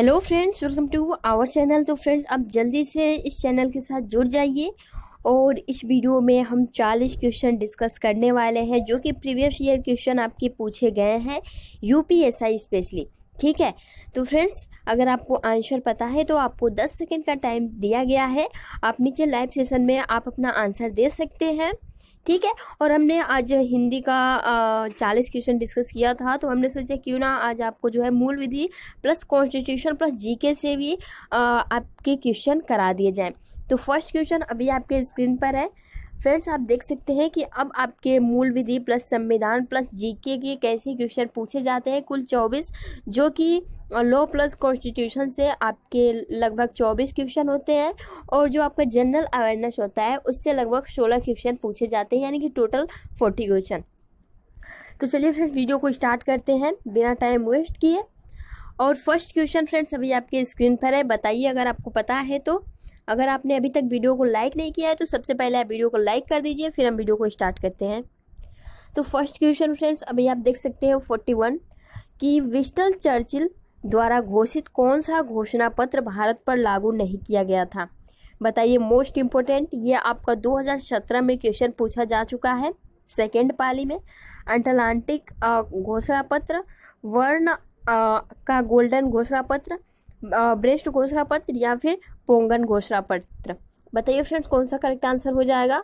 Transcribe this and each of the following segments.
hello friends welcome to our channel तो friends आप जल्दी से इस चैनल के साथ जुड़ जाइए और इस वीडियो में हम 40 क्वेश्चन डिस्कस करने वाले हैं जो कि प्रीवियस ईयर क्वेश्चन आपके पूछे गए हैं यूपीएसआई स्पेशली ठीक है तो फ्रेंड्स अगर आपको आंसर पता है तो आपको 10 सेकेंड का टाइम दिया गया है आप नीचे लाइव सेशन में आप अपना आंसर दे सकते हैं ठीक है और हमने आज हिंदी का चालीस क्वेश्चन डिस्कस किया था तो हमने सोचा क्यों ना आज आपको जो है मूल विधि प्लस कॉन्स्टिट्यूशन प्लस जीके से भी आ, आपके क्वेश्चन करा दिए जाए तो फर्स्ट क्वेश्चन अभी आपके स्क्रीन पर है फ्रेंड्स आप देख सकते हैं कि अब आपके मूल विधि प्लस संविधान प्लस जीके के कैसे क्वेश्चन पूछे जाते हैं कुल चौबीस जो कि लॉ प्लस कॉन्स्टिट्यूशन से आपके लगभग चौबीस क्वेश्चन होते हैं और जो आपका जनरल अवेयरनेस होता है उससे लगभग सोलह क्वेश्चन पूछे जाते हैं यानी कि टोटल फोर्टी क्वेश्चन तो चलिए फ्रेंड्स वीडियो को स्टार्ट करते हैं बिना टाइम वेस्ट किए और फर्स्ट क्वेश्चन फ्रेंड्स अभी आपके स्क्रीन पर है बताइए अगर आपको पता है तो अगर आपने अभी तक वीडियो को लाइक नहीं किया है तो सबसे पहले आप वीडियो को लाइक कर दीजिए फिर हम वीडियो को स्टार्ट करते हैं तो फर्स्ट क्वेश्चन फ्रेंड्स अभी आप देख सकते हैं फोर्टी वन कि विस्टल चर्चिल द्वारा घोषित कौन सा घोषणा पत्र भारत पर लागू नहीं किया गया था बताइए मोस्ट इम्पोर्टेंट ये आपका 2017 में क्वेश्चन पूछा जा चुका है सेकेंड पाली में अंटलांटिक घोषणा पत्र वर्ण का गोल्डन घोषणा पत्र ब्रेस्ट घोषणा पत्र या फिर पोंगन घोषणा पत्र बताइए फ्रेंड्स कौन सा करेक्ट आंसर हो जाएगा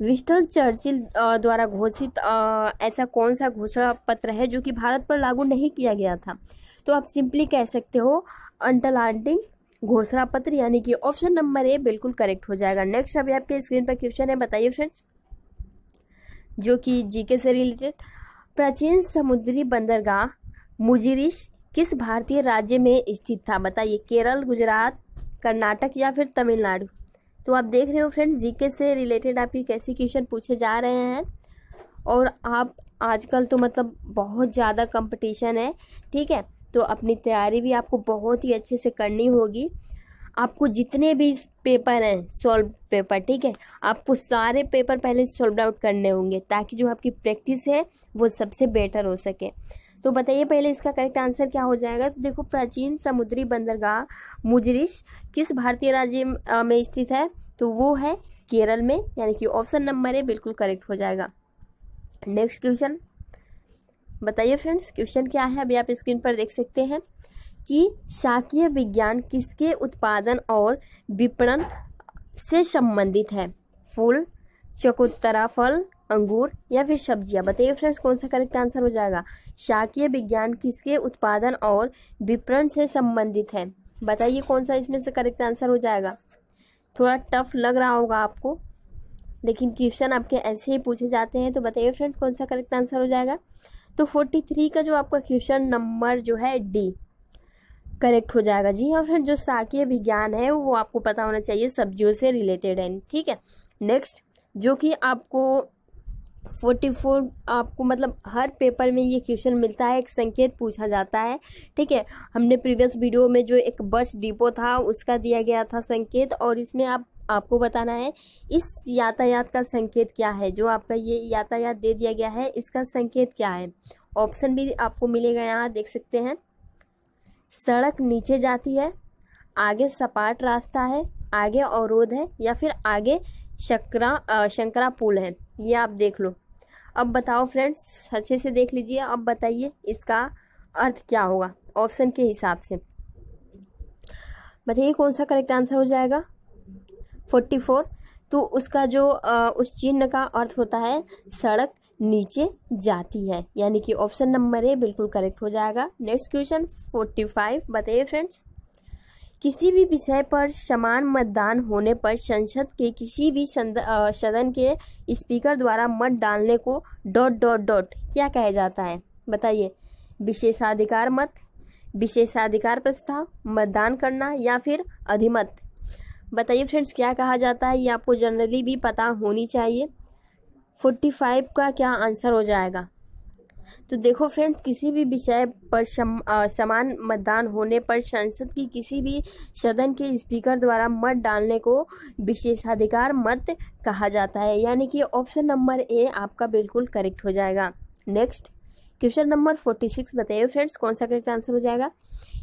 विस्टल चर्चिल द्वारा घोषित ऐसा कौन सा घोषणा पत्र है जो कि भारत पर लागू नहीं किया गया था तो आप सिंपली कह सकते हो अंटलांटिंग घोषणा पत्र यानी कि ऑप्शन नंबर ए बिल्कुल करेक्ट हो जाएगा नेक्स्ट अभी आपके स्क्रीन पर क्वेश्चन है बताइए फ्रेंड्स जो कि जीके से रिलेटेड प्राचीन समुद्री बंदरगाह मुजिरिश किस भारतीय राज्य में स्थित था बताइए केरल गुजरात कर्नाटक या फिर तमिलनाडु तो आप देख रहे हो फ्रेंड्स जीके से रिलेटेड आपके कैसे क्वेश्चन पूछे जा रहे हैं और आप आजकल तो मतलब बहुत ज़्यादा कंपटीशन है ठीक है तो अपनी तैयारी भी आपको बहुत ही अच्छे से करनी होगी आपको जितने भी पेपर हैं सॉल्व पेपर ठीक है आपको सारे पेपर पहले सॉल्व आउट करने होंगे ताकि जो आपकी प्रैक्टिस है वो सबसे बेटर हो सके तो बताइए पहले इसका करेक्ट आंसर क्या हो जाएगा तो देखो प्राचीन समुद्री बंदरगाह मुजरिश किस भारतीय राज्य में स्थित है तो वो है केरल में यानी कि ऑप्शन नंबर ए बिल्कुल करेक्ट हो जाएगा नेक्स्ट क्वेश्चन बताइए फ्रेंड्स क्वेश्चन क्या है अभी आप स्क्रीन पर देख सकते हैं कि शाकीय विज्ञान किसके उत्पादन और विपणन से संबंधित है फूल चकोत्तरा फल अंगूर या फिर सब्जियां बताइए फ्रेंड्स कौन सा करेक्ट आंसर हो जाएगा शाकीय विज्ञान किसके उत्पादन और विपणन से संबंधित है बताइए कौन सा इसमें से करेक्ट आंसर हो जाएगा थोड़ा टफ लग रहा होगा आपको लेकिन क्वेश्चन आपके ऐसे ही पूछे जाते हैं तो बताइए फ्रेंड्स कौन सा करेक्ट आंसर हो जाएगा तो फोर्टी थ्री का जो आपका क्वेश्चन नंबर जो है डी करेक्ट हो जाएगा जी और हाँ फ्रेंड जो शाकीय विज्ञान है वो आपको पता होना चाहिए सब्जियों से रिलेटेड है ठीक है नेक्स्ट जो कि आपको फोर्टी फोर आपको मतलब हर पेपर में ये क्वेश्चन मिलता है एक संकेत पूछा जाता है ठीक है हमने प्रीवियस वीडियो में जो एक बस डिपो था उसका दिया गया था संकेत और इसमें आप आपको बताना है इस यातायात का संकेत क्या है जो आपका ये यातायात दे दिया गया है इसका संकेत क्या है ऑप्शन भी आपको मिलेगा यहाँ देख सकते हैं सड़क नीचे जाती है आगे सपाट रास्ता है आगे अवरोध है या फिर आगे शंकरा शंकरा पुल है ये आप देख लो अब बताओ फ्रेंड्स अच्छे से देख लीजिए अब बताइए इसका अर्थ क्या होगा ऑप्शन के हिसाब से बताइए कौन सा करेक्ट आंसर हो जाएगा फोर्टी फोर तो उसका जो उस चिन्ह का अर्थ होता है सड़क नीचे जाती है यानी कि ऑप्शन नंबर ए बिल्कुल करेक्ट हो जाएगा नेक्स्ट क्वेश्चन फोर्टी फाइव बताइए फ्रेंड्स किसी भी विषय पर समान मतदान होने पर संसद के किसी भी सदन के स्पीकर द्वारा मत डालने को डॉट डॉट डॉट क्या कहा जाता है बताइए विशेषाधिकार मत विशेषाधिकार प्रस्ताव मतदान करना या फिर अधिमत बताइए फ्रेंड्स क्या कहा जाता है ये आपको जनरली भी पता होनी चाहिए फोर्टी फाइव का क्या आंसर हो जाएगा तो देखो फ्रेंड्स किसी भी विषय पर समान मतदान होने पर संसद की किसी भी सदन के स्पीकर द्वारा मत डालने को विशेषाधिकार मत कहा जाता है यानी कि ऑप्शन नंबर ए आपका बिल्कुल करेक्ट हो जाएगा next question number forty six बताइए फ्रेंड्स कौन सा करेक्ट आंसर हो जाएगा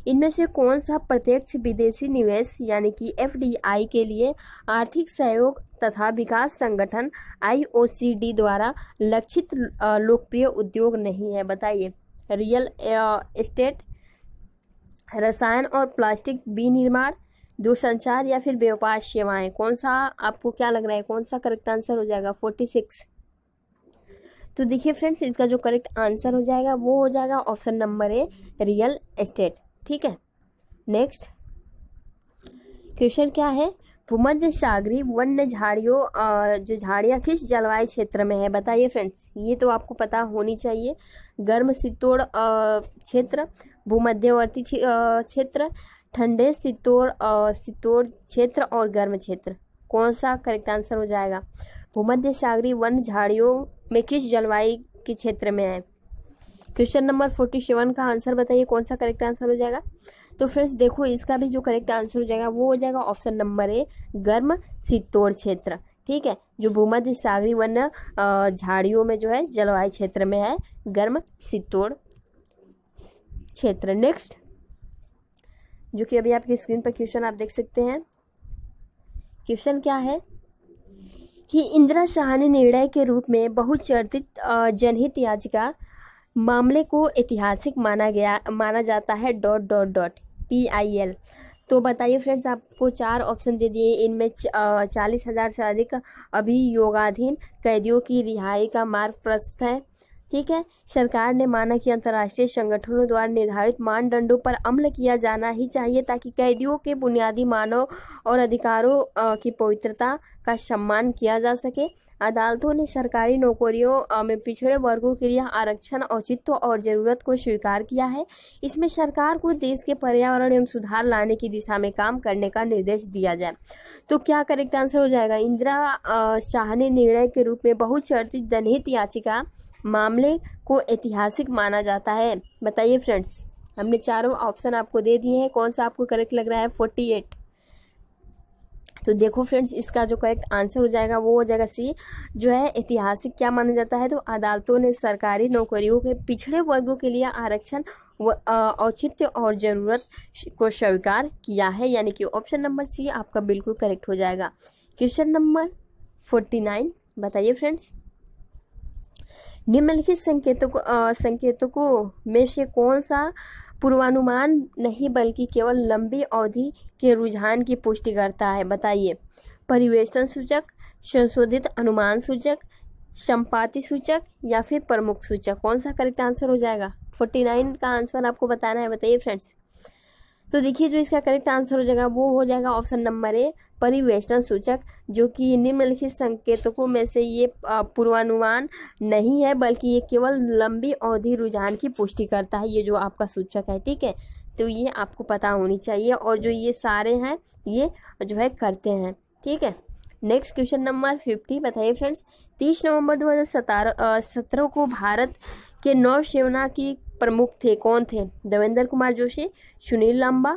इनमें से कौन सा प्रत्यक्ष विदेशी निवेश यानी कि एफडीआई के लिए आर्थिक सहयोग तथा विकास संगठन आईओसीडी द्वारा लक्षित लोकप्रिय उद्योग नहीं है बताइए रियल एस्टेट रसायन और प्लास्टिक विनिर्माण दूरसंचार या फिर व्यापार सेवाएं कौन सा आपको क्या लग रहा है कौन सा करेक्ट आंसर हो जाएगा फोर्टी सिक्स तो देखिए फ्रेंड्स इसका जो करेक्ट आंसर हो जाएगा वो हो जाएगा option number A real estate ठीक है नेक्स्ट क्वेश्चन क्या है भूमध्य सागरी वन्य झाड़ियों जो झाड़ियाँ किस जलवायु क्षेत्र में है बताइए फ्रेंड्स ये तो आपको पता होनी चाहिए गर्म शीतोड़ क्षेत्र भूमध्यवर्ती क्षेत्र ठंडे शीतोड़ शीतोड़ क्षेत्र और गर्म क्षेत्र कौन सा करेक्ट आंसर हो जाएगा भूमध्य सागरी वन झाड़ियों में किस जलवायु के क्षेत्र में है क्वेश्चन नंबर फोर्टी सेवन का आंसर बताइए कौन सा करेक्ट आंसर हो जाएगा तो फ्रेंड्स देखो इसका भी जो करेक्ट आंसर हो जाएगा वो हो जाएगा ऑप्शन नंबर ए गर्म शीतोड़ क्षेत्र ठीक है जो भूमध्य सागरी वन झाड़ियों में जो है जलवायु क्षेत्र में है गर्म शीतोड़ क्षेत्र नेक्स्ट जो कि अभी आपकी स्क्रीन पर क्वेश्चन आप देख सकते हैं क्वेश्चन क्या है कि इंदिरा शाह ने निर्णय के रूप में बहुचर्चित जनहित याचिका मामले को ऐतिहासिक माना गया माना जाता है dot dot dot P I L तो बताइए फ्रेंड्स आपको चार ऑप्शन दे दिए इनमें चालीस हज़ार से अधिक अभियोगाधीन कैदियों की रिहाई का मार्ग प्रस्त है ठीक है सरकार ने माना कि अंतर्राष्ट्रीय संगठनों द्वारा निर्धारित मानदंडों पर अमल किया जाना ही चाहिए ताकि कैदियों के बुनियादी मानव और अधिकारों की पवित्रता का सम्मान किया जा सके अदालतों ने सरकारी नौकरियों में पिछड़े वर्गों के लिए आरक्षण औचित्य और जरूरत को स्वीकार किया है इसमें सरकार को देश के पर्यावरण एवं सुधार लाने की दिशा में काम करने का निर्देश दिया जाए तो क्या करेक्ट आंसर हो जाएगा इंदिरा शाह ने निर्णय के रूप में बहुचर्चित जनहित याचिका मामले को ऐतिहासिक माना जाता है बताइए फ्रेंड्स हमने चारों ऑप्शन आपको दे दिए हैं कौन सा आपको करेक्ट लग रहा है फोर्टी एट तो देखो फ्रेंड्स इसका जो करेक्ट आंसर हो जाएगा वो हो जाएगा सी जो है ऐतिहासिक क्या माना जाता है तो अदालतों ने सरकारी नौकरियों के पिछड़े वर्गों के लिए आरक्षण औचित्य और ज़रूरत को स्वीकार किया है यानी कि ऑप्शन नंबर सी आपका बिल्कुल करेक्ट हो जाएगा क्वेश्चन नंबर फोर्टी नाइन बताइए फ्रेंड्स निम्नलिखित संकेतों को आ, संकेतों को में से कौन सा पूर्वानुमान नहीं बल्कि केवल लंबी अवधि के रुझान की पुष्टि करता है बताइए परिवेशन सूचक संशोधित अनुमान सूचक संपाति सूचक या फिर प्रमुख सूचक कौन सा करेक्ट आंसर हो जाएगा फोर्टी नाइन का आंसर आपको बताना है बताइए फ्रेंड्स तो देखिए जो इसका करेक्ट आंसर हो जाएगा वो हो जाएगा ऑप्शन नंबर ए परिवेष्टन सूचक जो कि निम्नलिखित संकेतकों में से ये पूर्वानुमान नहीं है बल्कि ये केवल लंबी अवधि रुझान की पुष्टि करता है ये जो आपका सूचक है ठीक है तो ये आपको पता होनी चाहिए और जो ये सारे हैं ये जो है करते हैं ठीक है नेक्स्ट क्वेश्चन नंबर फिफ्टी बताइए फ्रेंड्स तीस नवंबर दो हज़ार सत्रह को भारत के नौसेना की प्रमुख थे कौन थे देवेंद्र कुमार जोशी सुनील लांबा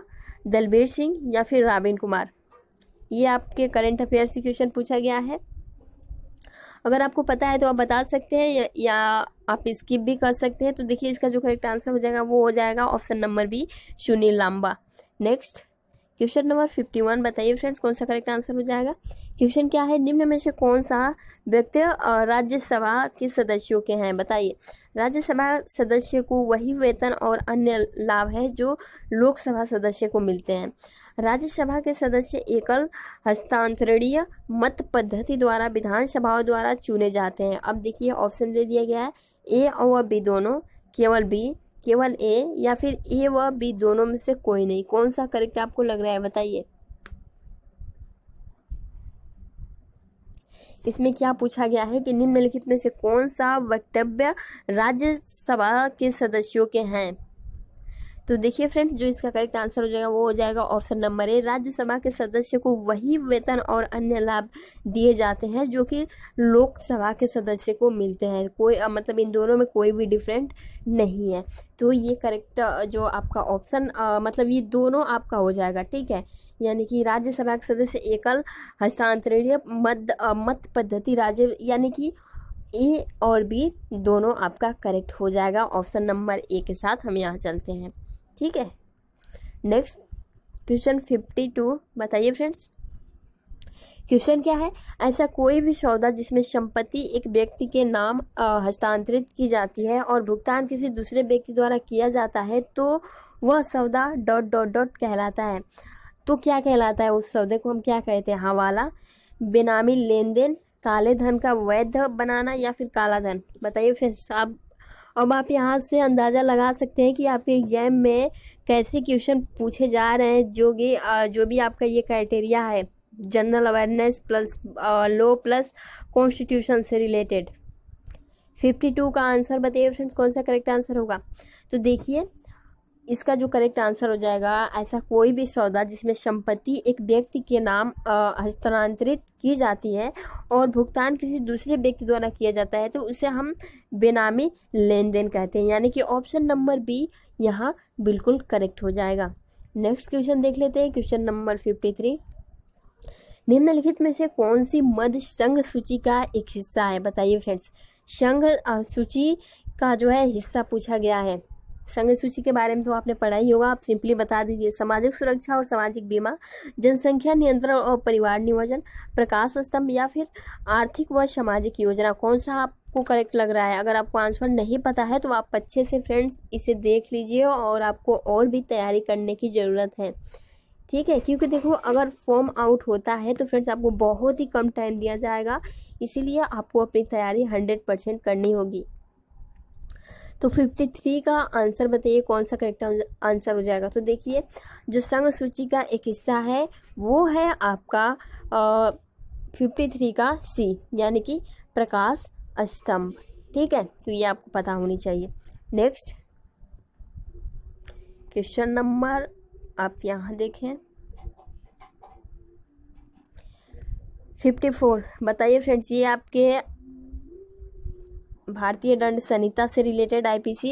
दलबीर सिंह या फिर राबिन कुमार ये आपके करंट अफेयर्स से क्वेश्चन पूछा गया है अगर आपको पता है तो आप बता सकते हैं या, या आप स्किप भी कर सकते हैं तो देखिए इसका जो करेक्ट आंसर हो जाएगा वो हो जाएगा option number B Sunil Lamba next question number fifty one बताइए फ्रेंड्स कौन सा करेक्ट आंसर हो जाएगा क्वेश्चन क्या है निम्न में से कौन सा व्यक्ति राज्यसभा के सदस्यों के हैं बताइए राज्यसभा सदस्य को वही वेतन और अन्य लाभ है जो लोकसभा सदस्य को मिलते हैं राज्यसभा के सदस्य एकल हस्तांतरणीय मत पद्धति द्वारा विधानसभाओं द्वारा चुने जाते हैं अब देखिए ऑप्शन दे दिया गया है ए और बी दोनों केवल बी केवल ए या फिर ए व बी दोनों में से कोई नहीं कौन सा करेक्ट आपको लग रहा है बताइए इसमें क्या पूछा गया है कि निम्नलिखित में से कौन सा वक्तव्य राज्यसभा के सदस्यों के हैं तो देखिए फ्रेंड्स जो इसका करेक्ट आंसर हो जाएगा वो हो जाएगा ऑप्शन नंबर ए राज्यसभा के सदस्य को वही वेतन और अन्य लाभ दिए जाते हैं जो कि लोकसभा के सदस्य को मिलते हैं कोई मतलब इन दोनों में कोई भी डिफरेंट नहीं है तो ये करेक्ट जो आपका ऑप्शन मतलब ये दोनों आपका हो जाएगा ठीक है यानी कि राज्यसभा के सदस्य एकल हस्तांतरण मत मत पद्धति राज्य यानी कि ए और बी दोनों आपका करेक्ट हो जाएगा ऑप्शन नंबर ए के साथ हम यहाँ चलते हैं ठीक है नेक्स्ट क्वेश्चन फिफ्टी टू बताइए फ्रेंड्स क्वेश्चन क्या है ऐसा कोई भी सौदा जिसमें संपत्ति एक व्यक्ति के नाम हस्तांतरित की जाती है और भुगतान किसी दूसरे व्यक्ति द्वारा किया जाता है तो वह सौदा डॉट डॉट डॉट कहलाता है तो क्या कहलाता है उस सौदे को हम क्या कहते हैं हवाला बेनामी लेन देन काले धन का वैध बनाना या फिर काला धन बताइए फ्रेंड्स आप अब आप यहाँ से अंदाज़ा लगा सकते हैं कि आपके एग्ज़ाम में कैसे क्वेश्चन पूछे जा रहे हैं जो कि जो भी आपका ये क्राइटेरिया है general awareness plus law plus constitution से रिलेटेड फिफ्टी टू का आंसर बताइए फ्रेंड्स कौन सा करेक्ट आंसर होगा तो देखिए इसका जो करेक्ट आंसर हो जाएगा ऐसा कोई भी सौदा जिसमें संपत्ति एक व्यक्ति के नाम हस्तांतरित की जाती है और भुगतान किसी दूसरे व्यक्ति द्वारा किया जाता है तो उसे हम बेनामी लेन देन कहते हैं यानी कि ऑप्शन नंबर बी यहाँ बिल्कुल करेक्ट हो जाएगा नेक्स्ट क्वेश्चन देख लेते हैं क्वेश्चन नंबर फिफ्टी थ्री निम्नलिखित में से कौन सी मध्य संघ सूची का एक हिस्सा है बताइए फ्रेंड्स संघ सूची का जो है हिस्सा पूछा गया है संघ सूची के बारे में तो आपने पढ़ा ही होगा आप सिंपली बता दीजिए सामाजिक सुरक्षा और सामाजिक बीमा जनसंख्या नियंत्रण और परिवार नियोजन प्रकाश स्तंभ या फिर आर्थिक व सामाजिक योजना कौन सा आप आपको करेक्ट लग रहा है अगर आपको आंसर नहीं पता है तो आप अच्छे से फ्रेंड्स इसे देख लीजिए और आपको और भी तैयारी करने की ज़रूरत है ठीक है क्योंकि देखो अगर फॉर्म आउट होता है तो फ्रेंड्स आपको बहुत ही कम टाइम दिया जाएगा इसीलिए आपको अपनी तैयारी हंड्रेड परसेंट करनी होगी तो फिफ्टी थ्री का आंसर बताइए कौन सा करेक्ट आंसर हो जाएगा तो देखिए जो संघ सूची का एक हिस्सा है वो है आपका फिफ्टी थ्री का सी यानी कि प्रकाश स्तंभ ठीक है तो ये आपको पता होनी चाहिए नेक्स्ट क्वेश्चन नंबर आप यहाँ देखें फिफ्टी फोर बताइए फ्रेंड्स ये आपके भारतीय दंड संहिता से related IPC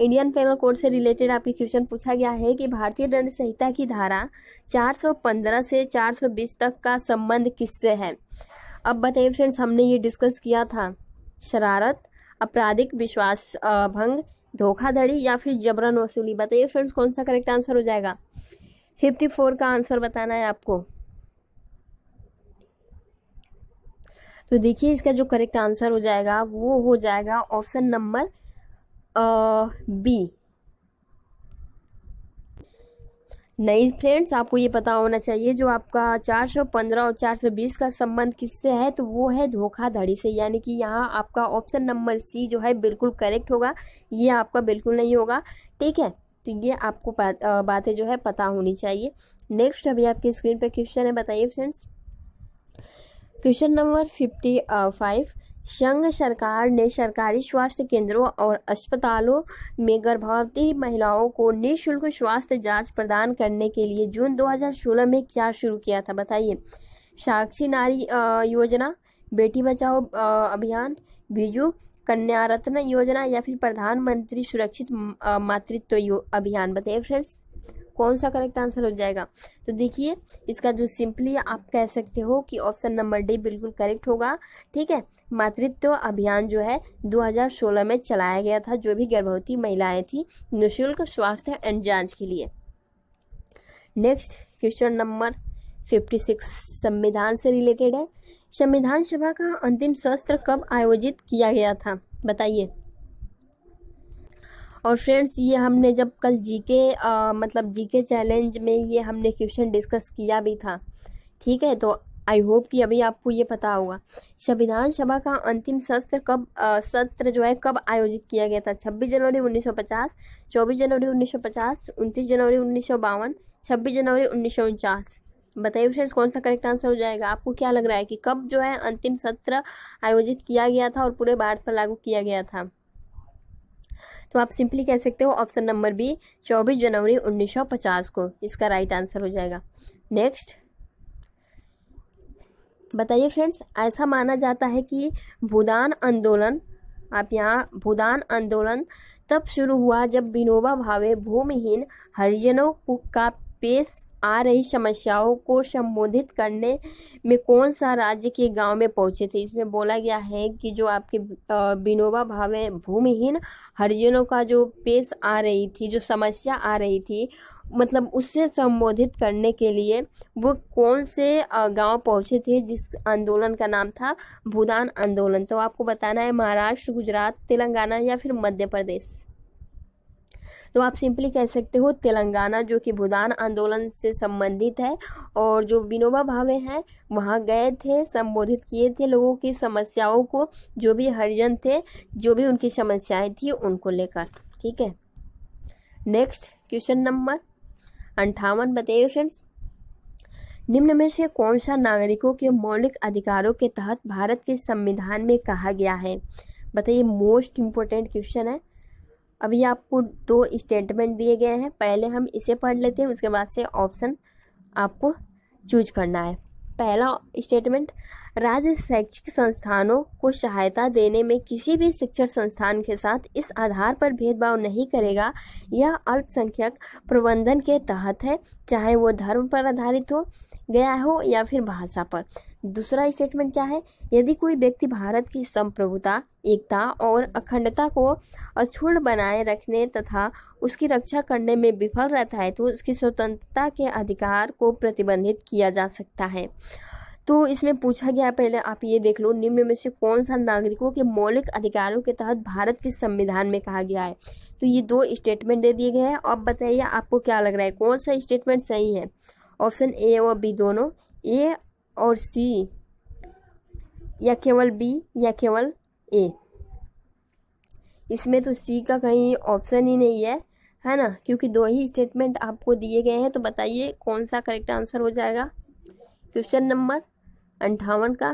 Indian penal code से रिलेटेड आपके क्वेश्चन पूछा गया है कि भारतीय दंड संहिता की धारा 415 से 420 तक का संबंध किससे है अब बताइए फ्रेंड्स हमने ये डिस्कस किया था शरारत आपराधिक विश्वास भंग धोखाधड़ी या फिर जबरन वसूली बताइए फ्रेंड्स कौन सा करेक्ट आंसर हो जाएगा फिफ्टी फोर का आंसर बताना है आपको तो देखिए इसका जो करेक्ट आंसर हो जाएगा वो हो जाएगा ऑप्शन नंबर बी नहीं फ्रेंड्स आपको ये पता होना चाहिए जो आपका 415 और 420 का संबंध किससे है तो वो है धोखाधड़ी से यानी कि यहाँ आपका ऑप्शन नंबर सी जो है बिल्कुल करेक्ट होगा ये आपका बिल्कुल नहीं होगा ठीक है तो ये आपको बातें जो है पता होनी चाहिए नेक्स्ट अभी आपकी स्क्रीन पर क्वेश्चन है बताइए friends question number fifty five संघ सरकार ने सरकारी स्वास्थ्य केंद्रों और अस्पतालों में गर्भवती महिलाओं को निःशुल्क स्वास्थ्य जांच प्रदान करने के लिए जून 2016 में क्या शुरू किया था बताइए साक्षी नारी योजना बेटी बचाओ अभियान बीजू कन्या रत्न योजना या फिर प्रधानमंत्री सुरक्षित मातृत्व अभियान बताइए फ्रेंड्स कौन सा करेक्ट आंसर हो जाएगा तो देखिए इसका जो सिंपली आप कह सकते हो कि ऑप्शन नंबर डी बिल्कुल करेक्ट होगा ठीक है मातृत्व अभियान जो है 2016 में चलाया गया था जो भी गर्भवती महिलाएं थी निःशुल्क स्वास्थ्य एंड जांच के लिए नेक्स्ट क्वेश्चन नंबर 56 संविधान से रिलेटेड है संविधान सभा का अंतिम सत्र कब आयोजित किया गया था बताइए और फ्रेंड्स ये हमने जब कल जीके मतलब जीके चैलेंज में ये हमने क्वेश्चन डिस्कस किया भी था ठीक है तो आई होप कि अभी आपको ये पता होगा संविधान सभा का अंतिम सत्र कब सत्र जो है कब आयोजित किया गया था 26 जनवरी 1950 24 जनवरी 1950 29 जनवरी उन्नीस 26 जनवरी उन्नीस बताइए फ्रेंड्स कौन सा करेक्ट आंसर हो जाएगा आपको क्या लग रहा है कि कब जो है अंतिम सत्र आयोजित किया गया था और पूरे भारत पर लागू किया गया था तो आप सिंपली कह सकते हो ऑप्शन नंबर बी चौबीस जनवरी 1950 को इसका राइट आंसर हो जाएगा नेक्स्ट बताइए फ्रेंड्स ऐसा माना जाता है कि भूदान आंदोलन आप यहाँ भूदान आंदोलन तब शुरू हुआ जब विनोबा भावे भूमिहीन हरिजनों का पेश आ रही समस्याओं को संबोधित करने में कौन सा राज्य के गांव में पहुंचे थे इसमें बोला गया है कि जो आपके विनोबा भावे भूमिहीन हरिजनों का जो पेश आ रही थी जो समस्या आ रही थी मतलब उससे संबोधित करने के लिए वो कौन से गांव पहुंचे थे जिस आंदोलन का नाम था भूदान आंदोलन तो आपको बताना है महाराष्ट्र गुजरात तेलंगाना या फिर मध्य प्रदेश तो आप सिंपली कह सकते हो तेलंगाना जो कि भूदान आंदोलन से संबंधित है और जो विनोबा भावे हैं वहाँ गए थे संबोधित किए थे लोगों की समस्याओं को जो भी हरिजन थे जो भी उनकी समस्याएं थी उनको लेकर ठीक है नेक्स्ट क्वेश्चन नंबर अंठावन बताइए फ्रेंड्स निम्न में से कौन सा नागरिकों के मौलिक अधिकारों के तहत भारत के संविधान में कहा गया है बताइए मोस्ट इम्पोर्टेंट क्वेश्चन है अभी आपको दो स्टेटमेंट दिए गए हैं पहले हम इसे पढ़ लेते हैं उसके बाद से ऑप्शन आपको चूज करना है पहला स्टेटमेंट राज्य शैक्षिक संस्थानों को सहायता देने में किसी भी शिक्षण संस्थान के साथ इस आधार पर भेदभाव नहीं करेगा यह अल्पसंख्यक प्रबंधन के तहत है चाहे वो धर्म पर आधारित हो गया हो या फिर भाषा पर दूसरा स्टेटमेंट क्या है यदि कोई व्यक्ति भारत की संप्रभुता एकता और अखंडता को अक्षुण बनाए रखने तथा उसकी रक्षा करने में विफल रहता है तो उसकी स्वतंत्रता के अधिकार को प्रतिबंधित किया जा सकता है तो इसमें पूछा गया पहले आप ये देख लो निम्न में से कौन सा नागरिकों के मौलिक अधिकारों के तहत भारत के संविधान में कहा गया है तो ये दो स्टेटमेंट दे दिए गए हैं अब बताइए आपको क्या लग रहा है कौन सा स्टेटमेंट सही है ऑप्शन ए और बी दोनों ए और सी या केवल बी या केवल ए इसमें तो सी का कहीं ऑप्शन ही नहीं है है ना क्योंकि दो ही स्टेटमेंट आपको दिए गए हैं तो बताइए कौन सा करेक्ट आंसर हो जाएगा क्वेश्चन नंबर अंठावन का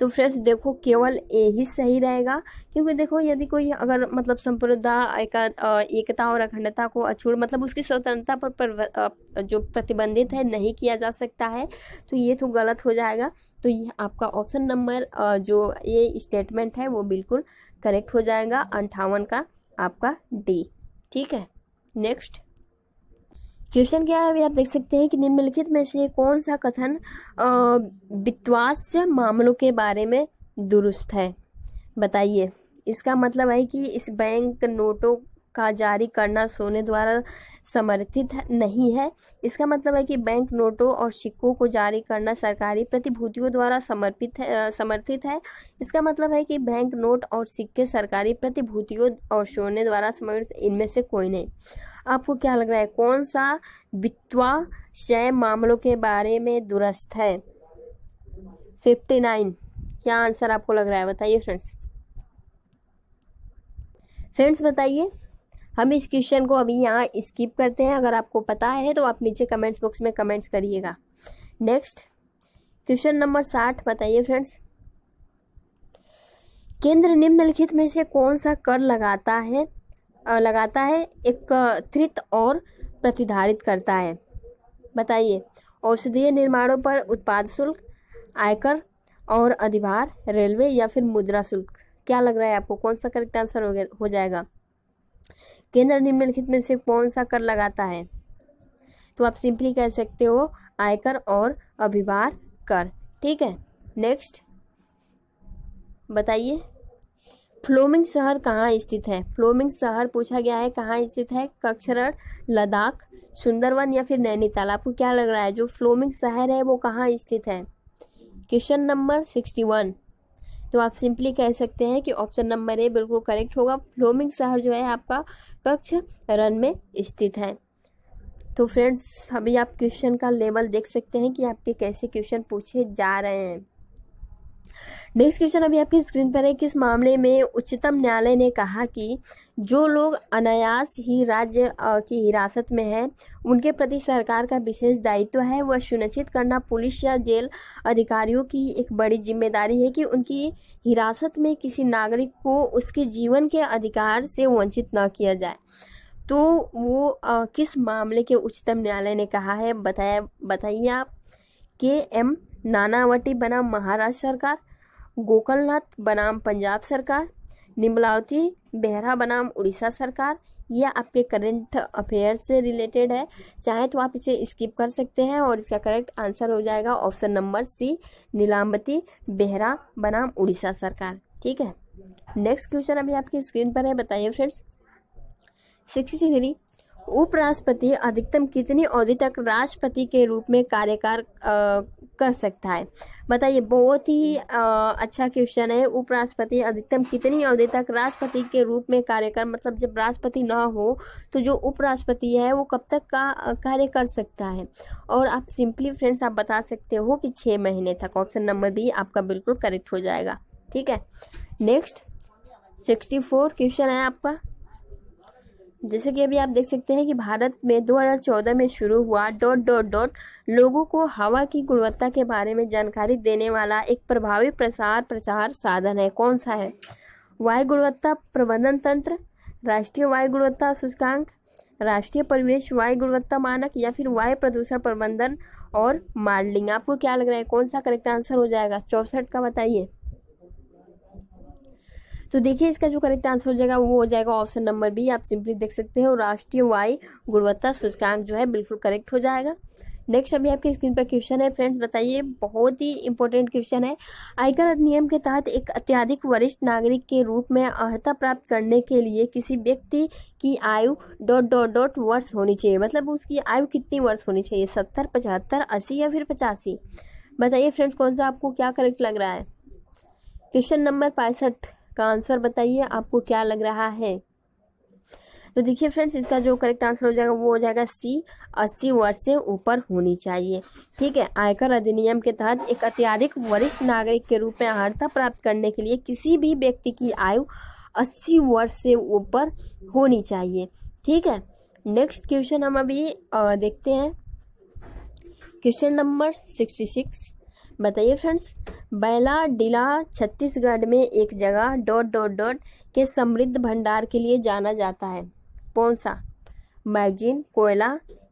तो फ्रेंड्स देखो केवल ए ही सही रहेगा क्योंकि देखो यदि कोई अगर मतलब संप्रदा एकता और अखंडता को अछूर मतलब उसकी स्वतंत्रता पर, पर जो प्रतिबंधित है नहीं किया जा सकता है तो ये तो गलत हो जाएगा तो ये आपका ऑप्शन नंबर जो ये स्टेटमेंट है वो बिल्कुल करेक्ट हो जाएगा अंठावन का आपका डी ठीक है नेक्स्ट क्वेश्चन क्या है अभी आप देख सकते हैं कि निम्नलिखित में से कौन सा कथन वित्वास्य मामलों के बारे में दुरुस्त है बताइए इसका मतलब है कि इस बैंक नोटों का जारी करना सोने द्वारा समर्थित नहीं है इसका मतलब है कि बैंक नोटों और सिक्कों को जारी करना सरकारी प्रतिभूतियों द्वारा समर्पित है समर्थित है इसका मतलब है कि बैंक नोट और सिक्के सरकारी प्रतिभूतियों और सोने द्वारा समर्थित इनमें से कोई नहीं आपको क्या लग रहा है कौन सा वित्वाशय मामलों के बारे में दुरुस्त है फिफ्टी नाइन क्या आंसर आपको लग रहा है बताइए फ्रेंड्स फ्रेंड्स बताइए हम इस क्वेश्चन को अभी यहाँ स्किप करते हैं अगर आपको पता है तो आप नीचे कमेंट्स बॉक्स में कमेंट्स करिएगा नेक्स्ट क्वेश्चन नंबर साठ बताइए फ्रेंड्स केंद्र निम्नलिखित में से कौन सा कर लगाता है लगाता है एक त्रित और प्रतिधारित करता है बताइए औषधीय निर्माणों पर उत्पाद शुल्क आयकर और अधिभार रेलवे या फिर मुद्रा शुल्क क्या लग रहा है आपको कौन सा करेक्ट आंसर हो, हो जाएगा केंद्र निम्नलिखित में से कौन सा कर लगाता है तो आप सिंपली कह सकते हो आयकर और अभिभार कर ठीक है नेक्स्ट बताइए फ्लोमिंग शहर कहाँ स्थित है फ्लोमिंग शहर पूछा गया है कहाँ स्थित है कक्षरण लद्दाख सुंदरवन या फिर नैनीताल आपको क्या लग रहा है जो फ्लोमिंग शहर है वो कहाँ स्थित है क्वेश्चन नंबर सिक्सटी वन तो आप सिंपली कह सकते हैं कि ऑप्शन नंबर ए बिल्कुल करेक्ट होगा फ्लोमिंग शहर जो है आपका कक्ष रन में स्थित है तो फ्रेंड्स अभी आप क्वेश्चन का लेवल देख सकते हैं कि आपके कैसे क्वेश्चन पूछे जा रहे हैं नेक्स्ट क्वेश्चन अभी आपकी स्क्रीन पर है किस मामले में उच्चतम न्यायालय ने कहा कि जो लोग अनायास ही राज्य की हिरासत में हैं उनके प्रति सरकार का विशेष दायित्व है वह सुनिश्चित करना पुलिस या जेल अधिकारियों की एक बड़ी जिम्मेदारी है कि उनकी हिरासत में किसी नागरिक को उसके जीवन के अधिकार से वंचित न किया जाए तो वो आ, किस मामले के उच्चतम न्यायालय ने कहा है बताया बताइए आप के एम नानावटी बना महाराष्ट्र सरकार गोकलनाथ बनाम पंजाब सरकार निम्बलावती बेहरा बनाम उड़ीसा सरकार यह आपके करंट अफेयर से रिलेटेड है चाहे तो आप इसे स्किप कर सकते हैं और इसका करेक्ट आंसर हो जाएगा option number C Nilabati Behera बनाम उड़ीसा सरकार ठीक है नेक्स्ट क्वेश्चन अभी आपकी स्क्रीन पर है बताइए फ्रेंड्स सिक्सटी थ्री उपराष्ट्रपति अधिकतम कितनी अवधि तक राष्ट्रपति के रूप में कार्यकार कर सकता है बताइए बहुत ही अच्छा क्वेश्चन है उपराष्ट्रपति अधिकतम कितनी अवधि तक राष्ट्रपति के रूप में कार्यकार मतलब जब राष्ट्रपति ना हो तो जो उपराष्ट्रपति है वो कब तक का कार्य कर सकता है और आप सिंपली फ्रेंड्स आप बता सकते हो कि छः महीने तक ऑप्शन नंबर बी आपका बिल्कुल करेक्ट हो जाएगा ठीक है नेक्स्ट सिक्सटी फोर क्वेश्चन है आपका जैसे कि अभी आप देख सकते हैं कि भारत में 2014 में शुरू हुआ डॉट डॉट डॉट लोगों को हवा की गुणवत्ता के बारे में जानकारी देने वाला एक प्रभावी प्रसार प्रसार साधन है कौन सा है वायु गुणवत्ता प्रबंधन तंत्र राष्ट्रीय वायु गुणवत्ता सूचकांक राष्ट्रीय परिवेश वायु गुणवत्ता मानक या फिर वायु प्रदूषण प्रबंधन और मॉडलिंग आपको क्या लग रहा है कौन सा करेक्ट आंसर हो जाएगा चौसठ का बताइए तो देखिए इसका जो करेक्ट आंसर हो जाएगा वो हो जाएगा ऑप्शन नंबर बी आप सिंपली देख सकते हैं और राष्ट्रीय वायु गुणवत्ता सूचकांक जो है बिल्कुल करेक्ट हो जाएगा नेक्स्ट अभी आपकी स्क्रीन पर क्वेश्चन है फ्रेंड्स बताइए बहुत ही इंपॉर्टेंट क्वेश्चन है आयकर अधिनियम के तहत एक अत्याधिक वरिष्ठ नागरिक के रूप में अर्हता प्राप्त करने के लिए किसी व्यक्ति की आयु डॉट डॉट डॉट वर्ष होनी चाहिए मतलब उसकी आयु कितनी वर्ष होनी चाहिए सत्तर पचहत्तर अस्सी या फिर पचासी बताइए फ्रेंड्स कौन सा आपको क्या करेक्ट लग रहा है क्वेश्चन नंबर पैंसठ इसका आंसर बताइए आपको क्या लग रहा है तो देखिए फ्रेंड्स इसका जो करेक्ट आंसर हो जाएगा वो हो जाएगा सी अस्सी वर्ष से ऊपर होनी चाहिए ठीक है आयकर अधिनियम के तहत एक अत्याधिक वरिष्ठ नागरिक के रूप में अर्हता प्राप्त करने के लिए किसी भी व्यक्ति की आयु अस्सी वर्ष से ऊपर होनी चाहिए ठीक है नेक्स्ट क्वेश्चन हम अभी देखते हैं क्वेश्चन नंबर सिक्सटी बताइए फ्रेंड्स बैला डीला छत्तीसगढ़ में एक जगह डॉट डॉट डॉट के समृद्ध भंडार के लिए जाना जाता है कौन सा मैगजीन कोयला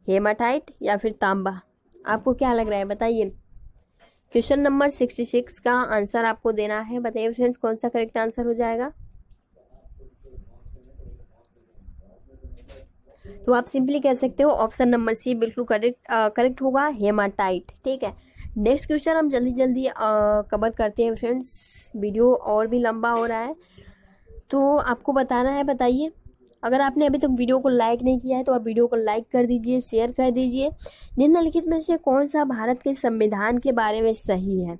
हेमाटाइट या फिर तांबा आपको क्या लग रहा है बताइए क्वेश्चन नंबर सिक्सटी सिक्स का आंसर आपको देना है बताइए फ्रेंड्स कौन सा करेक्ट आंसर हो जाएगा तो आप सिंपली कह सकते हो ऑप्शन नंबर सी बिल्कुल करेक्ट करेक्ट होगा हेमाटाइट ठीक है नेक्स्ट क्वेश्चन हम जल्दी जल्दी कवर करते हैं फ्रेंड्स वीडियो और भी लंबा हो रहा है तो आपको बताना है बताइए अगर आपने अभी तक तो वीडियो को लाइक नहीं किया है तो आप वीडियो को लाइक कर दीजिए शेयर कर दीजिए निम्नलिखित में से कौन सा भारत के संविधान के बारे में सही है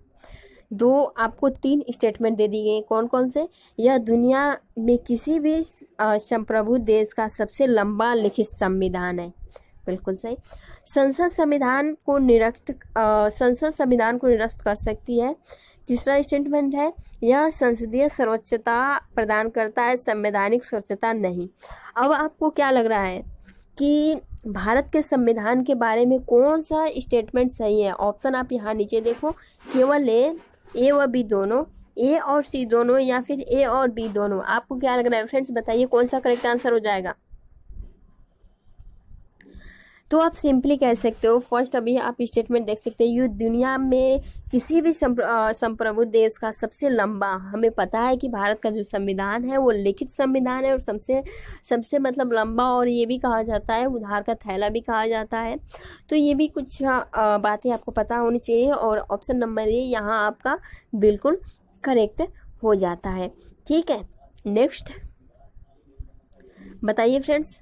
दो आपको तीन स्टेटमेंट दे दिए गए कौन कौन से यह दुनिया में किसी भी संप्रभु देश का सबसे लंबा लिखित संविधान है बिल्कुल सही संसद संविधान को निरस्त संसद संविधान को निरस्त कर सकती है तीसरा स्टेटमेंट है यह संसदीय सर्वोच्चता प्रदान करता है संवैधानिक स्वच्छता नहीं अब आपको क्या लग रहा है कि भारत के संविधान के बारे में कौन सा स्टेटमेंट सही है ऑप्शन आप यहाँ नीचे देखो केवल ए ए व बी दोनों ए और सी दोनों या फिर ए और बी दोनों आपको क्या लग रहा है फ्रेंड्स बताइए कौन सा करेक्ट आंसर हो जाएगा तो आप सिंपली कह सकते हो फर्स्ट अभी आप स्टेटमेंट देख सकते हो यू दुनिया में किसी भी संप्रभु देश का सबसे लंबा हमें पता है कि भारत का जो संविधान है वो लिखित संविधान है और सबसे सबसे मतलब लंबा और ये भी कहा जाता है उधार का थैला भी कहा जाता है तो ये भी कुछ बातें आपको पता होनी चाहिए और ऑप्शन नंबर ये यहाँ आपका बिल्कुल करेक्ट हो जाता है ठीक है नेक्स्ट बताइए friends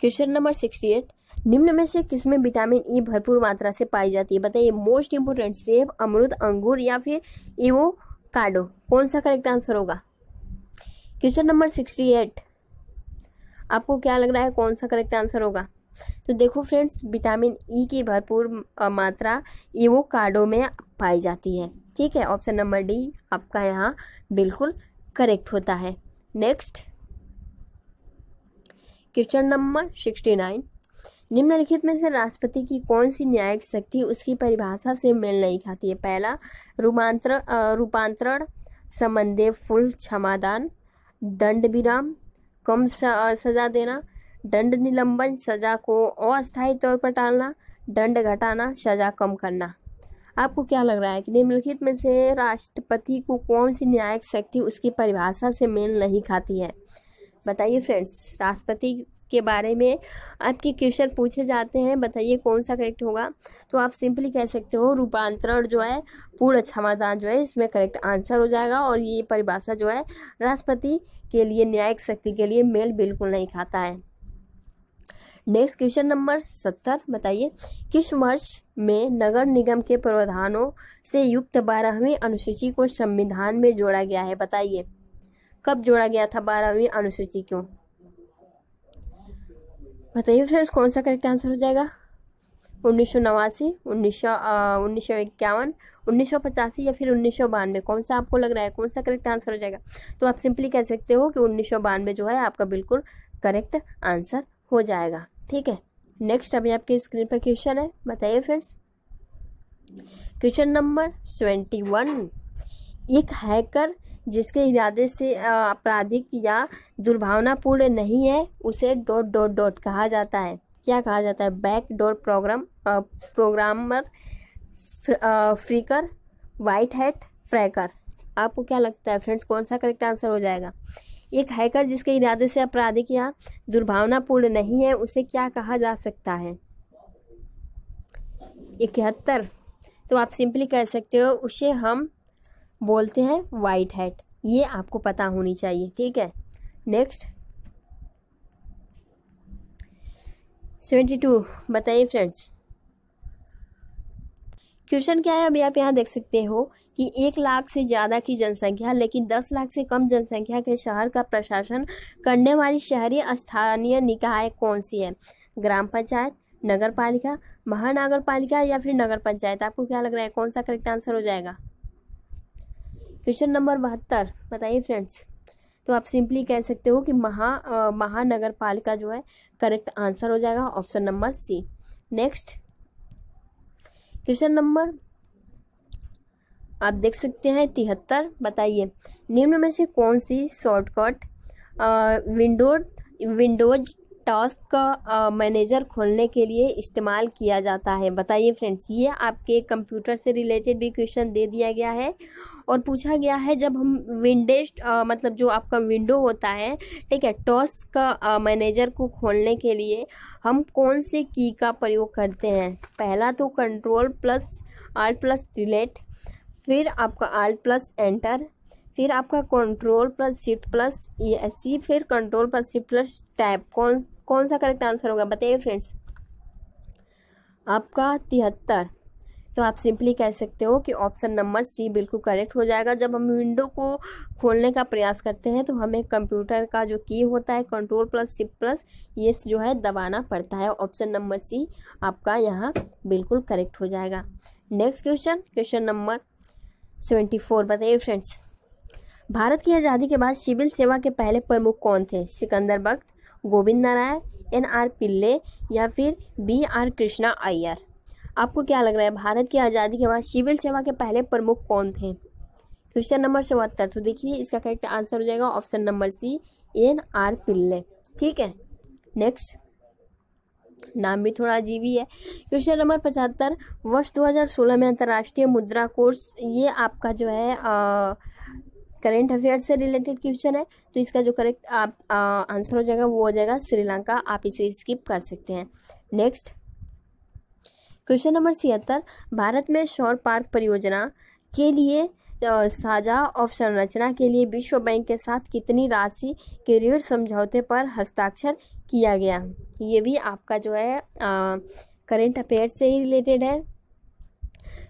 question number sixty eight निम्न में से किसमें विटामिन ई e भरपूर मात्रा से पाई जाती है बताइए मोस्ट इम्पोर्टेंट सेब अमरुद अंगूर या फिर इवो कार्डो कौन सा करेक्ट आंसर होगा क्वेश्चन नंबर सिक्सटी एट आपको क्या लग रहा है कौन सा करेक्ट आंसर होगा तो देखो फ्रेंड्स विटामिन ई e की भरपूर मात्रा कार्डो में पाई जाती है ठीक है ऑप्शन नंबर डी आपका यहाँ बिल्कुल करेक्ट होता है next question number sixty nine निम्नलिखित में से राष्ट्रपति की कौन सी न्यायिक शक्ति उसकी परिभाषा से मेल नहीं खाती है पहला रूपांतरण रूपांतरण संबंधे फुल क्षमादान दंड विराम कम सजा देना दंड निलंबन सजा को अस्थायी तौर पर टालना दंड घटाना सजा कम करना आपको क्या लग रहा है कि निम्नलिखित में से राष्ट्रपति को कौन सी न्यायिक शक्ति उसकी परिभाषा से मेल नहीं खाती है बताइए फ्रेंड्स राष्ट्रपति के बारे में आपके क्वेश्चन पूछे जाते हैं बताइए कौन सा करेक्ट होगा तो आप सिंपली कह सकते हो रूपांतरण जो है पूर्ण क्षमादान जो है इसमें करेक्ट आंसर हो जाएगा और ये परिभाषा जो है राष्ट्रपति के लिए न्यायिक शक्ति के लिए मेल बिल्कुल नहीं खाता है नेक्स्ट क्वेश्चन नंबर सत्तर बताइए किस वर्ष में नगर निगम के प्रावधानों से युक्त बारहवीं अनुसूची को संविधान में जोड़ा गया है बताइए कब जोड़ा गया था बारहवीं अनुसूची क्यों बताइए फ्रेंड्स कौन सा करेक्ट आंसर हो जाएगा उन्नीस सौ नवासी उन्नीस सौ उन्नीस सौ इक्यावन उन्नीस सौ पचासी या फिर उन्नीस सौ बानवे कौन सा आपको लग रहा है कौन सा करेक्ट आंसर हो जाएगा तो आप सिंपली कह सकते हो कि उन्नीस सौ बानवे जो है आपका बिल्कुल करेक्ट आंसर हो जाएगा ठीक है नेक्स्ट अभी आपके स्क्रीन पर क्वेश्चन है बताइए friends question number twenty one एक हैकर जिसके इरादे से आपराधिक या दुर्भावनापूर्ण नहीं है उसे डॉट डॉट डॉट कहा जाता है क्या कहा जाता है back door program programmer phreaker white hat cracker आपको क्या लगता है फ्रेंड्स कौन सा करेक्ट आंसर हो जाएगा एक हैकर जिसके इरादे से आपराधिक या दुर्भावनापूर्ण नहीं है उसे क्या कहा जा सकता है इकहत्तर तो आप सिंपली कह सकते हो उसे हम बोलते हैं वाइट हैट ये आपको पता होनी चाहिए ठीक है नेक्स्ट सेवेंटी टू बताइए फ्रेंड्स क्वेश्चन क्या है अभी आप यहाँ देख सकते हो कि एक लाख से ज़्यादा की जनसंख्या लेकिन दस लाख से कम जनसंख्या के शहर का प्रशासन करने वाली शहरी स्थानीय निकाय कौन सी है ग्राम पंचायत नगर पालिका महानगर पालिका या फिर नगर पंचायत आपको क्या लग रहा है कौन सा करेक्ट आंसर हो जाएगा क्वेश्चन नंबर बहत्तर बताइए फ्रेंड्स तो आप सिंपली कह सकते हो कि महा महानगर पालिका जो है करेक्ट आंसर हो जाएगा option number C next question number आप देख सकते हैं तिहत्तर बताइए निम्न में से कौन सी शॉर्टकट विंडो विंडोज टास्क का मैनेजर खोलने के लिए इस्तेमाल किया जाता है बताइए फ्रेंड्स ये आपके कंप्यूटर से रिलेटेड भी क्वेश्चन दे दिया गया है और पूछा गया है जब हम विंडेज मतलब जो आपका विंडो होता है ठीक है टॉस का मैनेजर को खोलने के लिए हम कौन से की का प्रयोग करते हैं पहला तो control plus R plus delete फिर आपका आर प्लस एंटर फिर आपका control plus shift plus C फिर control plus shift plus tab कौन कौन सा करेक्ट आंसर होगा बताइए फ्रेंड्स आपका तिहत्तर तो आप सिंपली कह सकते हो कि ऑप्शन नंबर सी बिल्कुल करेक्ट हो जाएगा जब हम विंडो को खोलने का प्रयास करते हैं तो हमें कंप्यूटर का जो की होता है कंट्रोल प्लस सी प्लस ये जो है दबाना पड़ता है ऑप्शन नंबर सी आपका यहाँ बिल्कुल करेक्ट हो जाएगा next question question number seventy four बताइए फ्रेंड्स भारत की आज़ादी के बाद सिविल सेवा के पहले प्रमुख कौन थे सिकंदर बख्त गोविंद नारायण एन आर पिल्ले या फिर बी आर कृष्णा अय्यर आपको क्या लग रहा है भारत की आज़ादी के बाद सिविल सेवा के पहले प्रमुख कौन थे क्वेश्चन नंबर चौहत्तर तो देखिए इसका करेक्ट आंसर हो जाएगा option number C N R Pillai ठीक है नेक्स्ट नाम भी थोड़ा अजीब ही है क्वेश्चन नंबर पचहत्तर वर्ष 2016 में अंतर्राष्ट्रीय मुद्रा कोर्स ये आपका जो है आ, करेंट अफेयर से रिलेटेड क्वेश्चन है तो इसका जो करेक्ट आप आंसर हो जाएगा वो हो जाएगा श्रीलंका आप इसे स्किप कर सकते हैं नेक्स्ट क्वेश्चन नंबर छिहत्तर भारत में शौर पार्क परियोजना के लिए साझा और संरचना के लिए विश्व बैंक के साथ कितनी राशि के ऋण समझौते पर हस्ताक्षर किया गया ये भी आपका जो है करंट अफेयर से ही रिलेटेड है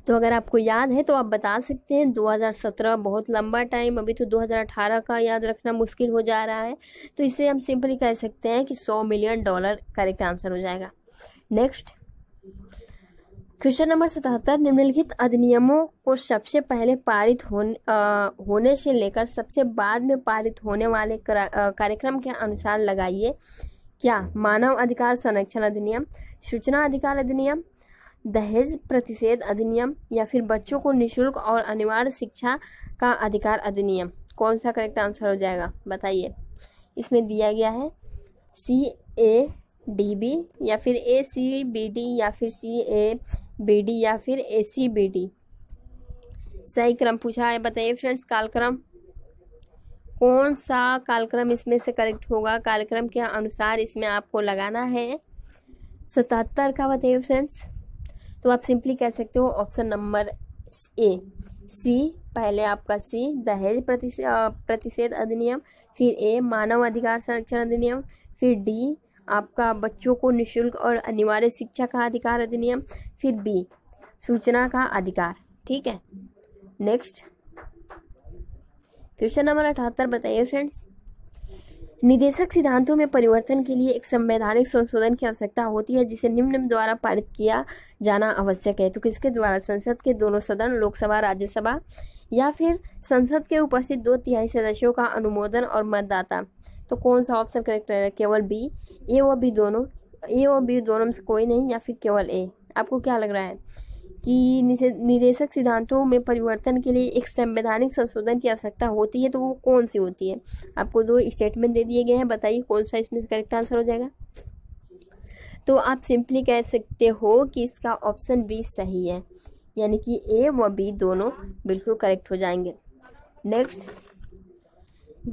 तो अगर आपको याद है तो आप बता सकते हैं 2017 बहुत लंबा टाइम अभी तो 2018 का याद रखना मुश्किल हो जा रहा है तो इसे हम सिंपली कह सकते हैं कि 100 मिलियन डॉलर करेक्ट आंसर हो जाएगा नेक्स्ट क्वेश्चन नंबर सतहत्तर निम्नलिखित अधिनियमों को सबसे पहले पारित होने आ, होने से लेकर सबसे बाद में पारित होने वाले कार्यक्रम के अनुसार लगाइए क्या मानव अधिकार संरक्षण अधिनियम सूचना अधिकार अधिनियम दहेज प्रतिषेध अधिनियम या फिर बच्चों को निशुल्क और अनिवार्य शिक्षा का अधिकार अधिनियम कौन सा करेक्ट आंसर हो जाएगा बताइए इसमें दिया गया है सी ए डी बी या फिर ए सी बी डी या फिर सी ए बी डी या फिर ए सी बी डी सही क्रम पूछा है बताइए फ्रेंड्स कालक्रम कौन सा कालक्रम इसमें से करेक्ट होगा कालक्रम के अनुसार इसमें आपको लगाना है सतहत्तर का बताइए फ्रेंड्स तो आप सिंपली कह सकते हो ऑप्शन नंबर ए सी पहले आपका सी दहेज प्रतिषेध अधिनियम फिर ए मानव अधिकार संरक्षण अधिनियम फिर डी आपका बच्चों को निशुल्क और अनिवार्य शिक्षा का अधिकार अधिनियम फिर बी सूचना का अधिकार ठीक है नेक्स्ट क्वेश्चन नंबर अठहत्तर बताइए फ्रेंड्स निदेशक सिद्धांतों में परिवर्तन के लिए एक संवैधानिक संशोधन की आवश्यकता होती है जिसे निम्न द्वारा पारित किया जाना आवश्यक है तो किसके द्वारा संसद के दोनों सदन लोकसभा राज्यसभा या फिर संसद के उपस्थित दो तिहाई सदस्यों का अनुमोदन और मतदाता तो कौन सा ऑप्शन करेक्ट रहेगा केवल बी ए व बी दोनों ए व बी दोनों में से कोई नहीं या फिर केवल ए आपको क्या लग रहा है कि निदेशक सिद्धांतों में परिवर्तन के लिए एक संवैधानिक संशोधन की आवश्यकता होती है तो वो कौन सी होती है आपको दो स्टेटमेंट दे दिए गए हैं बताइए कौन सा इसमें करेक्ट आंसर हो जाएगा तो आप सिंपली कह सकते हो कि इसका ऑप्शन बी सही है यानी कि ए व बी दोनों बिल्कुल करेक्ट हो जाएंगे नेक्स्ट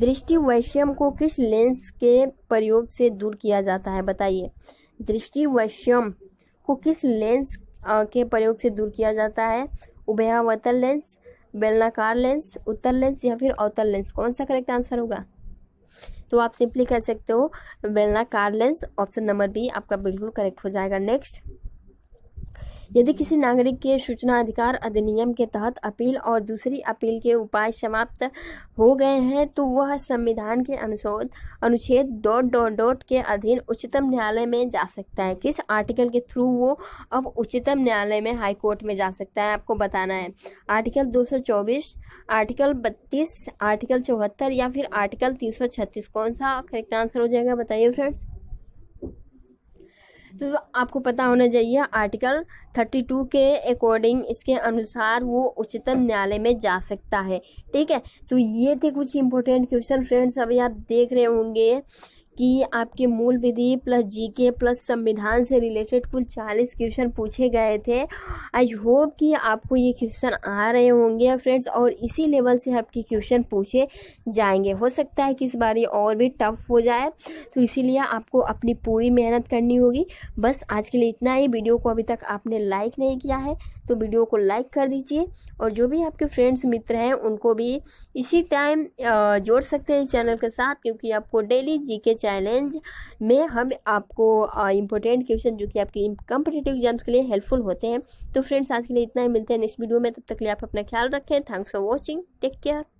दृष्टि वैश्यम को किस लेंस के प्रयोग से दूर किया जाता है बताइए दृष्टि वैश्यम को किस लेंस के प्रयोग से दूर किया जाता है उभयावतल लेंस बेलनाकार लेंस उत्तर लेंस या फिर अवतल लेंस कौन सा करेक्ट आंसर होगा तो आप सिंपली कह सकते हो बेलनाकार लेंस ऑप्शन नंबर बी आपका बिल्कुल करेक्ट हो जाएगा नेक्स्ट यदि किसी नागरिक के सूचना अधिकार अधिनियम के तहत अपील और दूसरी अपील के उपाय समाप्त हो गए हैं तो वह संविधान के अनुसोध अनुच्छेद डॉट डॉट डॉट के अधीन उच्चतम न्यायालय में जा सकता है किस आर्टिकल के थ्रू वो अब उच्चतम न्यायालय में हाई कोर्ट में जा सकता है आपको बताना है आर्टिकल 224 आर्टिकल 32 आर्टिकल चौहत्तर या फिर आर्टिकल 336 कौन सा करेक्ट आंसर हो जाएगा बताइए फ्रेंड्स तो आपको पता होना चाहिए आर्टिकल 32 के अकॉर्डिंग इसके अनुसार वो उच्चतम न्यायालय में जा सकता है ठीक है तो ये थे कुछ इंपॉर्टेंट क्वेश्चन फ्रेंड्स अभी आप देख रहे होंगे कि आपके मूल विधि प्लस जीके प्लस संविधान से रिलेटेड कुल चालीस क्वेश्चन पूछे गए थे आई होप कि आपको ये क्वेश्चन आ रहे होंगे फ्रेंड्स और इसी लेवल से आपके क्वेश्चन पूछे जाएंगे हो सकता है कि इस बार ये और भी टफ हो जाए तो इसीलिए आपको अपनी पूरी मेहनत करनी होगी बस आज के लिए इतना ही वीडियो को अभी तक आपने लाइक नहीं किया है तो वीडियो को लाइक कर दीजिए और जो भी आपके फ्रेंड्स मित्र हैं उनको भी इसी टाइम जोड़ सकते हैं इस चैनल के साथ क्योंकि आपको डेली जीके चैलेंज में हम आपको इम्पोर्टेंट क्वेश्चन जो कि आपके कम्पिटेटिव एग्जाम्स के लिए हेल्पफुल होते हैं तो फ्रेंड्स आज के लिए इतना ही मिलते हैं नेक्स्ट वीडियो में तब तक के लिए आप अपना ख्याल रखें thanks for watching take care